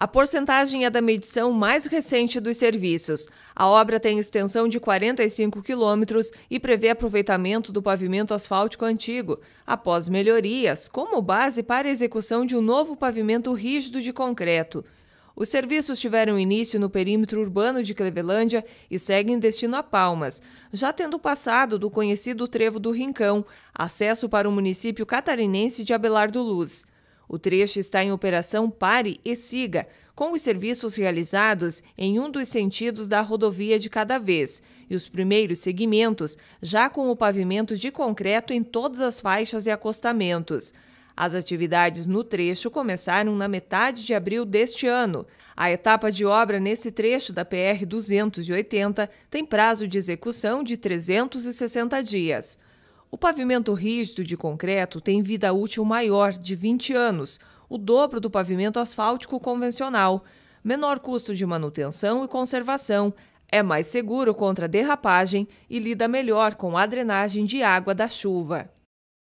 A porcentagem é da medição mais recente dos serviços. A obra tem extensão de 45 quilômetros e prevê aproveitamento do pavimento asfáltico antigo, após melhorias, como base para a execução de um novo pavimento rígido de concreto. Os serviços tiveram início no perímetro urbano de Clevelândia e seguem destino a Palmas, já tendo passado do conhecido Trevo do Rincão, acesso para o município catarinense de Abelardo Luz. O trecho está em operação Pare e Siga, com os serviços realizados em um dos sentidos da rodovia de cada vez, e os primeiros segmentos já com o pavimento de concreto em todas as faixas e acostamentos. As atividades no trecho começaram na metade de abril deste ano. A etapa de obra nesse trecho da PR 280 tem prazo de execução de 360 dias. O pavimento rígido de concreto tem vida útil maior, de 20 anos, o dobro do pavimento asfáltico convencional, menor custo de manutenção e conservação, é mais seguro contra derrapagem e lida melhor com a drenagem de água da chuva.